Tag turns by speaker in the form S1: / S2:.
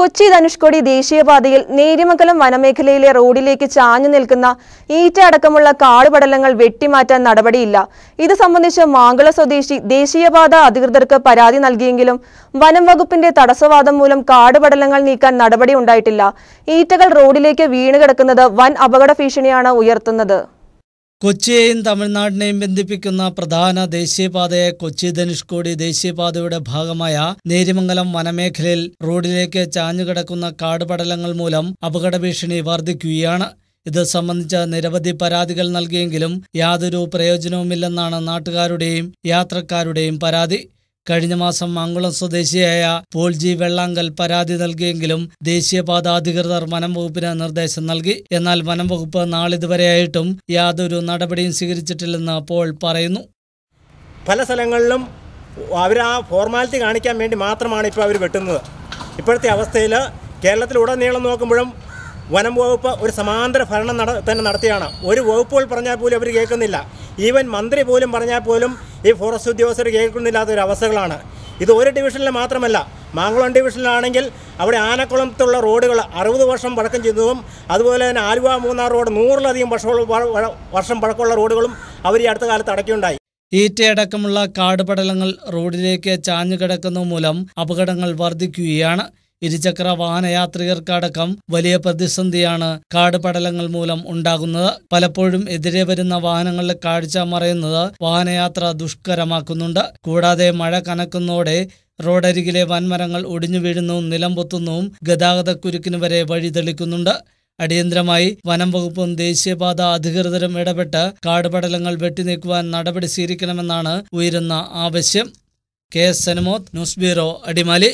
S1: കൊച്ചി ധനുഷ്കോടി ദേശീയപാതയിൽ നേരിമംഗലം വനമേഖലയിലെ റോഡിലേക്ക് ചാഞ്ഞു നിൽക്കുന്ന ഈറ്റ അടക്കമുള്ള കാടുപടലങ്ങൾ വെട്ടിമാറ്റാൻ നടപടിയില്ല ഇത് സംബന്ധിച്ച് മാങ്കുള സ്വദേശി ദേശീയപാത അധികൃതർക്ക് പരാതി നൽകിയെങ്കിലും വനം വകുപ്പിന്റെ തടസ്സവാദം മൂലം കാടുപടലങ്ങൾ നീക്കാൻ നടപടി ഉണ്ടായിട്ടില്ല ഈറ്റകൾ റോഡിലേക്ക് വീണുകിടക്കുന്നത് വൻ അപകട ഭീഷണിയാണ് ഉയർത്തുന്നത്
S2: കൊച്ചിയെയും തമിഴ്നാടിനെയും ബന്ധിപ്പിക്കുന്ന പ്രധാന ദേശീയപാതയെ കൊച്ചി ധനുഷ്കോടി ദേശീയപാതയുടെ ഭാഗമായ നേരിമംഗലം വനമേഖലയിൽ റോഡിലേക്ക് ചാഞ്ഞുകിടക്കുന്ന കാടുപടലങ്ങൾ മൂലം അപകട ഭീഷണി വർദ്ധിക്കുകയാണ് ഇത് സംബന്ധിച്ച നിരവധി പരാതികൾ നൽകിയെങ്കിലും യാതൊരു പ്രയോജനവുമില്ലെന്നാണ് നാട്ടുകാരുടെയും യാത്രക്കാരുടെയും പരാതി കഴിഞ്ഞ മാസം മംഗുളം സ്വദേശിയായ പോൾജി വെള്ളാങ്കൽ പരാതി നൽകിയെങ്കിലും ദേശീയപാത അധികൃതർ വനം വകുപ്പിന് നിർദ്ദേശം നൽകി എന്നാൽ വനം വകുപ്പ് നാളിതുവരെയായിട്ടും യാതൊരു നടപടിയും സ്വീകരിച്ചിട്ടില്ലെന്ന് പോൾ പറയുന്നു പല
S3: സ്ഥലങ്ങളിലും അവർ ആ ഫോർമാലിറ്റി കാണിക്കാൻ വേണ്ടി മാത്രമാണ് ഇപ്പോൾ അവർ വെട്ടുന്നത് ഇപ്പോഴത്തെ അവസ്ഥയിൽ കേരളത്തിലുടനീളം നോക്കുമ്പോഴും വനം വകുപ്പ് ഒരു സമാന്തര ഭരണം നട തന്നെ നടത്തിയാണ് ഒരു വകുപ്പുകൾ പറഞ്ഞാൽ പോലും അവർ കേൾക്കുന്നില്ല ഈവൻ മന്ത്രി പോലും പറഞ്ഞാൽ പോലും ഈ ഫോറസ്റ്റ് ഉദ്യോഗസ്ഥർ കേൾക്കുന്നില്ലാത്ത ഒരു അവസ്ഥകളാണ് ഇത് ഒരു ഡിവിഷനിൽ മാത്രമല്ല മാങ്കുളം ഡിവിഷനിലാണെങ്കിൽ അവിടെ ആനക്കുളത്തുള്ള റോഡുകൾ അറുപത് വർഷം പഴക്കം ചെയ്തതും അതുപോലെ തന്നെ ആലുവ മൂന്നാർ റോഡ് നൂറിലധികം വർഷമുള്ള വർഷം പഴക്കമുള്ള റോഡുകളും അവർ ഈ അടുത്ത കാലത്ത് അടക്കിയുണ്ടായി ഈറ്റയടക്കമുള്ള
S2: കാടുപടലങ്ങൾ റോഡിലേക്ക് ചാഞ്ഞു കിടക്കുന്ന മൂലം അപകടങ്ങൾ വർദ്ധിക്കുകയാണ് ഇരുചക്ര വാഹനയാത്രികർക്കടക്കം വലിയ പ്രതിസന്ധിയാണ് കാട് പടലങ്ങൾ മൂലം ഉണ്ടാകുന്നത് പലപ്പോഴും എതിരെ വരുന്ന വാഹനങ്ങളുടെ കാഴ്ച മറയുന്നത് വാഹനയാത്ര ദുഷ്കരമാക്കുന്നുണ്ട് കൂടാതെ മഴ കനക്കുന്നതോടെ റോഡരികിലെ വൻമരങ്ങൾ ഒടിഞ്ഞു വീഴുന്നതും നിലംപൊത്തുന്നതും ഗതാഗതക്കുരുക്കിന് വരെ വഴിതെളിക്കുന്നുണ്ട് അടിയന്തരമായി വനം വകുപ്പും ദേശീയപാത അധികൃതരും ഇടപെട്ട് കാടുപടലങ്ങൾ വെട്ടിനീക്കുവാൻ നടപടി സ്വീകരിക്കണമെന്നാണ് ഉയരുന്ന ആവശ്യം കെ എസ് സെനമോത് ന്യൂസ് ബ്യൂറോ അടിമാലി